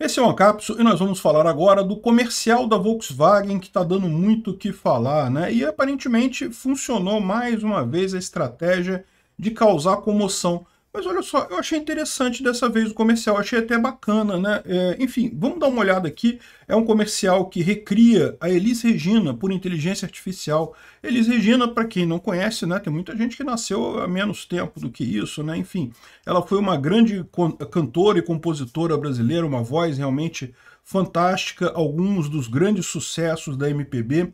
Esse é o Ancapso e nós vamos falar agora do comercial da Volkswagen que está dando muito o que falar, né? E aparentemente funcionou mais uma vez a estratégia de causar comoção mas olha só, eu achei interessante dessa vez o comercial, achei até bacana, né? É, enfim, vamos dar uma olhada aqui. É um comercial que recria a Elis Regina por inteligência artificial. Elis Regina, para quem não conhece, né? Tem muita gente que nasceu há menos tempo do que isso, né? Enfim, ela foi uma grande cantora e compositora brasileira, uma voz realmente fantástica, alguns dos grandes sucessos da MPB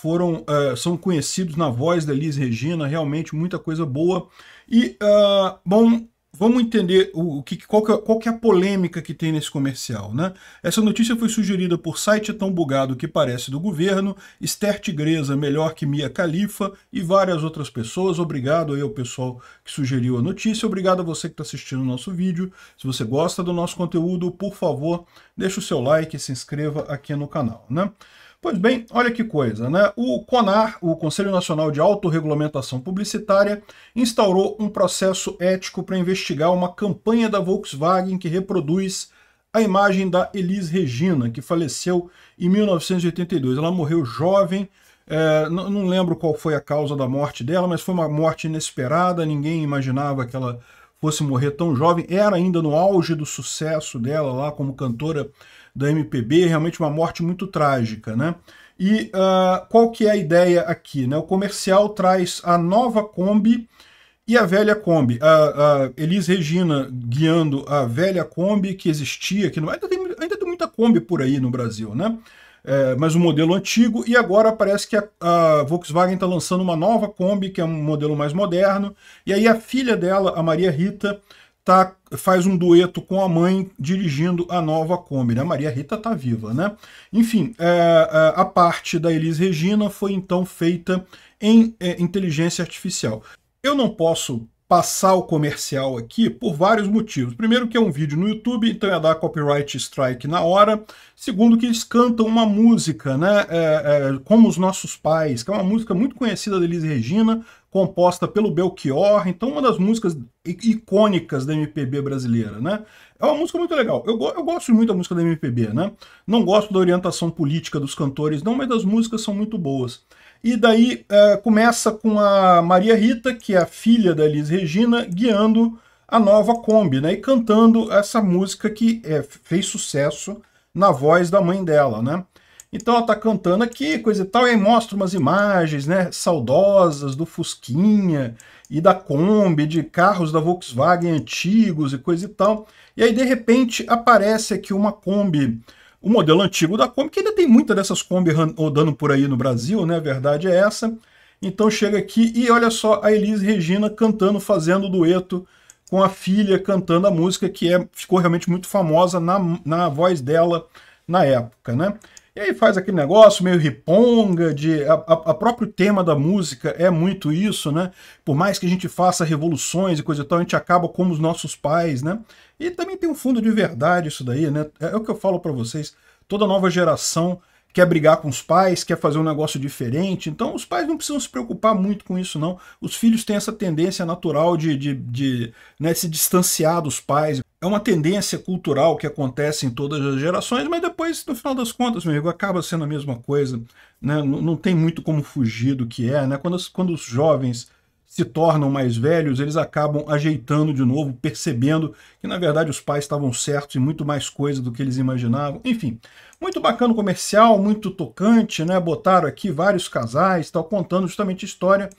foram uh, são conhecidos na voz da Elis Regina, realmente muita coisa boa. E, uh, bom, vamos entender o, o que, qual, que, é, qual que é a polêmica que tem nesse comercial. Né? Essa notícia foi sugerida por site tão bugado que parece do governo, Esther Tigresa, melhor que Mia Khalifa e várias outras pessoas. Obrigado aí ao pessoal que sugeriu a notícia, obrigado a você que está assistindo o nosso vídeo. Se você gosta do nosso conteúdo, por favor, deixa o seu like e se inscreva aqui no canal. Né? Pois bem, olha que coisa, né? O CONAR, o Conselho Nacional de Autorregulamentação Publicitária, instaurou um processo ético para investigar uma campanha da Volkswagen que reproduz a imagem da Elis Regina, que faleceu em 1982. Ela morreu jovem, é, não, não lembro qual foi a causa da morte dela, mas foi uma morte inesperada, ninguém imaginava que ela fosse morrer tão jovem. Era ainda no auge do sucesso dela lá como cantora da MPB, é realmente uma morte muito trágica, né? E uh, qual que é a ideia aqui? Né? O comercial traz a nova Kombi e a velha Kombi. A, a Elis Regina guiando a velha Kombi que existia, que ainda, tem, ainda tem muita Kombi por aí no Brasil, né? É, mas o um modelo antigo, e agora parece que a, a Volkswagen está lançando uma nova Kombi, que é um modelo mais moderno, e aí a filha dela, a Maria Rita, tá, faz um dueto com a mãe dirigindo a nova Kombi. A né? Maria Rita tá viva, né? Enfim, é, é, a parte da Elis Regina foi então feita em é, inteligência artificial. Eu não posso passar o comercial aqui por vários motivos. Primeiro que é um vídeo no YouTube, então ia dar copyright strike na hora. Segundo que eles cantam uma música, né, é, é, como os nossos pais, que é uma música muito conhecida da Elis Regina, composta pelo Belchior, então uma das músicas icônicas da MPB brasileira, né? É uma música muito legal. Eu, eu gosto muito da música da MPB, né? Não gosto da orientação política dos cantores, não, mas as músicas são muito boas. E daí é, começa com a Maria Rita, que é a filha da Elis Regina, guiando a nova Kombi, né? E cantando essa música que é, fez sucesso na voz da mãe dela, né? Então ela está cantando aqui, coisa e tal, e aí mostra umas imagens, né, saudosas do Fusquinha e da Kombi, de carros da Volkswagen antigos e coisa e tal. E aí de repente aparece aqui uma Kombi, o um modelo antigo da Kombi, que ainda tem muita dessas Kombi rodando por aí no Brasil, né, a verdade é essa. Então chega aqui e olha só a Elise Regina cantando, fazendo dueto com a filha cantando a música que é, ficou realmente muito famosa na, na voz dela na época, né? E aí faz aquele negócio meio riponga, de a, a, a, próprio tema da música é muito isso, né? Por mais que a gente faça revoluções e coisa e tal, a gente acaba como os nossos pais, né? E também tem um fundo de verdade isso daí, né? É, é o que eu falo para vocês, toda nova geração quer brigar com os pais, quer fazer um negócio diferente, então os pais não precisam se preocupar muito com isso não. Os filhos têm essa tendência natural de, de, de né, se distanciar dos pais é uma tendência cultural que acontece em todas as gerações, mas depois, no final das contas, meu amigo, acaba sendo a mesma coisa. Né? Não, não tem muito como fugir do que é. Né? Quando, quando os jovens se tornam mais velhos, eles acabam ajeitando de novo, percebendo que, na verdade, os pais estavam certos e muito mais coisa do que eles imaginavam. Enfim, muito bacana o comercial, muito tocante, né? Botaram aqui vários casais, tal, contando justamente a história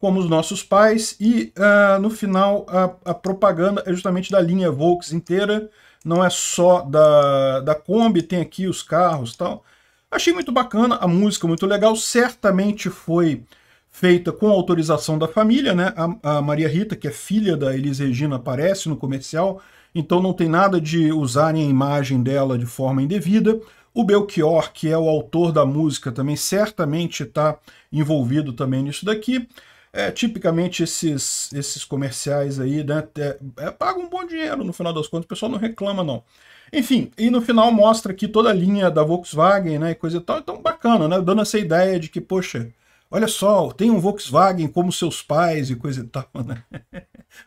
como os nossos pais, e uh, no final a, a, propaganda é justamente da linha Volks inteira, não é só da, da Kombi, tem aqui os carros tal. Achei muito bacana, a música muito legal, certamente foi feita com autorização da família, né? A, a Maria Rita, que é filha da Elis Regina, aparece no comercial, então não tem nada de usarem a imagem dela de forma indevida. O Belchior, que é o autor da música, também certamente está envolvido também nisso daqui. É, tipicamente esses, esses comerciais aí né, é, é, pagam um bom dinheiro no final das contas, o pessoal não reclama não. Enfim, e no final mostra aqui toda a linha da Volkswagen, né, e coisa e tal, então bacana, né, dando essa ideia de que, poxa, olha só, tem um Volkswagen como seus pais e coisa e tal, né.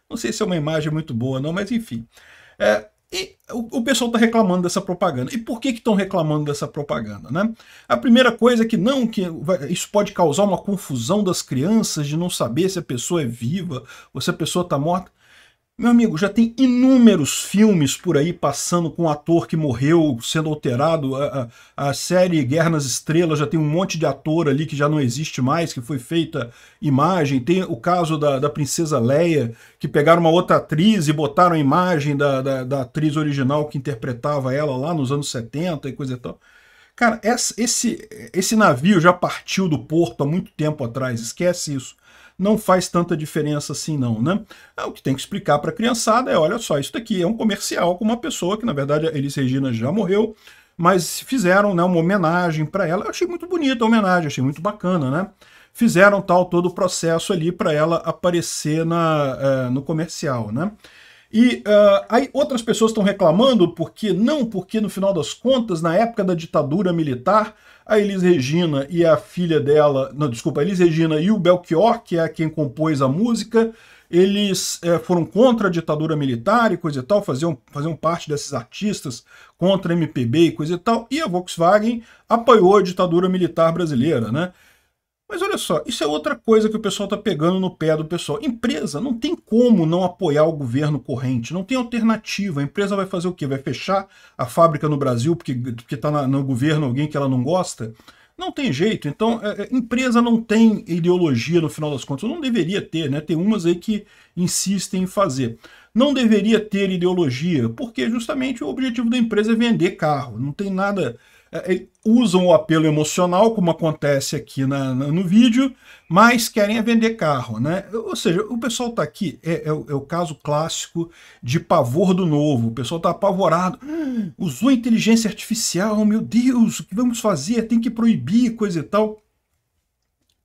Não sei se é uma imagem muito boa não, mas enfim. É, e o, pessoal está reclamando dessa propaganda. E por que estão reclamando dessa propaganda? Né? A primeira coisa é que não, que isso pode causar uma confusão das crianças de não saber se a pessoa é viva ou se a pessoa está morta. Meu amigo, já tem inúmeros filmes por aí passando com um ator que morreu, sendo alterado. A, a, a, série Guerra nas Estrelas já tem um monte de ator ali que já não existe mais, que foi feita imagem. Tem o caso da, da Princesa Leia, que pegaram uma outra atriz e botaram a imagem da, da, da atriz original que interpretava ela lá nos anos 70 e coisa e tal. Cara, esse, esse navio já partiu do porto há muito tempo atrás, esquece isso não faz tanta diferença assim não, né? É, o que tem que explicar para a criançada é, olha só, isso daqui é um comercial com uma pessoa que, na verdade, a Elis Regina já morreu, mas fizeram né, uma homenagem para ela. Eu achei muito bonita a homenagem, achei muito bacana, né? Fizeram tal todo o processo ali para ela aparecer na, eh, no comercial, né? E uh, aí outras pessoas estão reclamando porque não, porque no final das contas, na época da ditadura militar, a Elis Regina e a filha dela, não, desculpa, a Elis Regina e o Belchior, que é quem compôs a música, eles é, foram contra a ditadura militar e coisa e tal, faziam, faziam parte desses artistas contra MPB e coisa e tal, e a Volkswagen apoiou a ditadura militar brasileira, né? Mas olha só, isso é outra coisa que o pessoal está pegando no pé do pessoal. Empresa não tem como não apoiar o governo corrente, não tem alternativa. A empresa vai fazer o quê? Vai fechar a fábrica no Brasil porque está no governo alguém que ela não gosta? Não tem jeito. Então, é, é, empresa não tem ideologia no final das contas. Não deveria ter, né? Tem umas aí que insistem em fazer. Não deveria ter ideologia, porque justamente o objetivo da empresa é vender carro. Não tem nada é, é, usam o apelo emocional, como acontece aqui na, na, no vídeo, mas querem é vender carro. Né? Ou seja, o pessoal está aqui, é, é, o, é, o, caso clássico de pavor do novo. O pessoal está apavorado. Hum, usou inteligência artificial, meu Deus, o que vamos fazer? Tem que proibir, coisa e tal.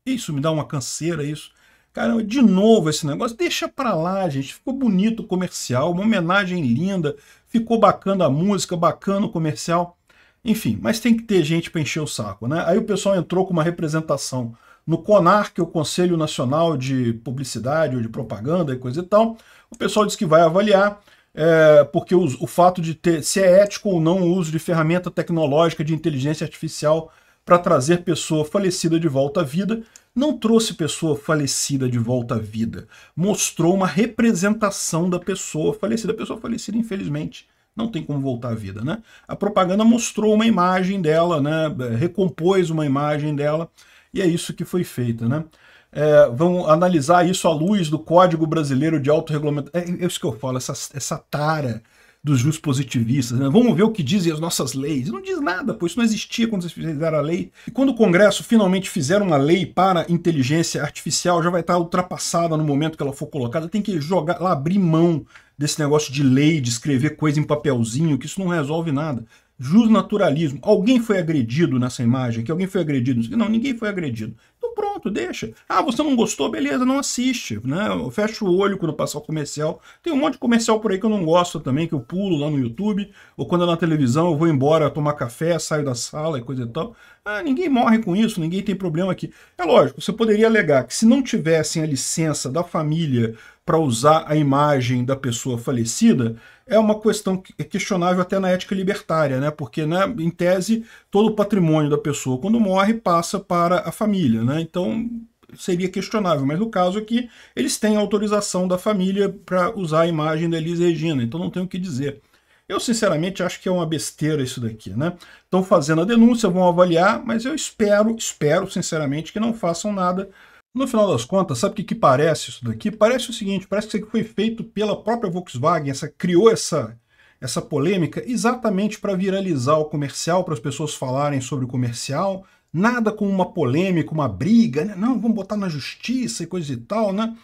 Isso me dá uma canseira, isso. Caramba, de novo esse negócio, deixa pra lá, gente. Ficou bonito o comercial, uma homenagem linda, ficou bacana a música, bacana o comercial. Enfim, mas tem que ter gente para encher o saco, né? Aí o pessoal entrou com uma representação no CONAR, que é o Conselho Nacional de Publicidade ou de Propaganda e coisa e tal. O pessoal diz que vai avaliar, é, porque o, o fato de ter, se é ético ou não o uso de ferramenta tecnológica de inteligência artificial para trazer pessoa falecida de volta à vida, não trouxe pessoa falecida de volta à vida. Mostrou uma representação da pessoa falecida. A pessoa falecida, infelizmente, não tem como voltar à vida, né? A propaganda mostrou uma imagem dela, né? É, recompôs uma imagem dela e é isso que foi feito, né? É, vamos analisar isso à luz do Código Brasileiro de Autorregulamentação. É, é isso que eu falo, essa, essa tara dos justos positivistas. Né? Vamos ver o que dizem as nossas leis. Não diz nada, pois isso não existia quando eles fizeram a lei. E quando o Congresso finalmente fizer uma lei para inteligência artificial, já vai estar ultrapassada no momento que ela for colocada. Tem que jogar abrir mão desse negócio de lei, de escrever coisa em papelzinho, que isso não resolve nada justnaturalismo. Alguém foi agredido nessa imagem que Alguém foi agredido? Não, ninguém foi agredido. Então pronto, deixa. Ah, você não gostou? Beleza, não assiste. Né? Fecha o olho quando passar o comercial. Tem um monte de comercial por aí que eu não gosto também, que eu pulo lá no YouTube. Ou quando é na televisão, eu vou embora tomar café, saio da sala e coisa e tal. Ah, ninguém morre com isso, ninguém tem problema aqui. É lógico, você poderia alegar que se não tivessem a licença da família para usar a imagem da pessoa falecida é uma questão é questionável até na ética libertária, né? Porque, né, em tese, todo o patrimônio da pessoa, quando morre, passa para a família, né? Então seria questionável, mas no caso aqui, eles têm autorização da família para usar a imagem da Elisa Regina, então não tem o que dizer. Eu, sinceramente, acho que é uma besteira isso daqui, né? Estão fazendo a denúncia, vão avaliar, mas eu espero, espero, sinceramente, que não façam nada no final das contas, sabe o que, que parece isso daqui? Parece o seguinte, parece que isso aqui foi feito pela própria Volkswagen, essa criou essa, essa polêmica exatamente para viralizar o comercial, para as pessoas falarem sobre o comercial, nada com uma polêmica, uma briga, né? não, vamos botar na justiça e coisa e tal, né?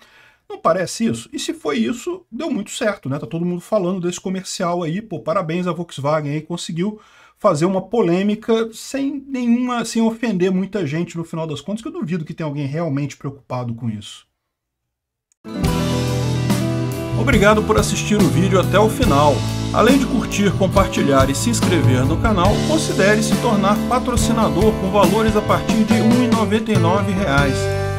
Não parece isso? E se foi isso, deu muito certo, né? Tá todo mundo falando desse comercial aí, pô, parabéns à Volkswagen aí, conseguiu fazer uma polêmica sem nenhuma, sem ofender muita gente no final das contas, que eu duvido que tenha alguém realmente preocupado com isso. Obrigado por assistir o vídeo até o final. Além de curtir, compartilhar e se inscrever no canal, considere se tornar patrocinador com valores a partir de R$ 1,99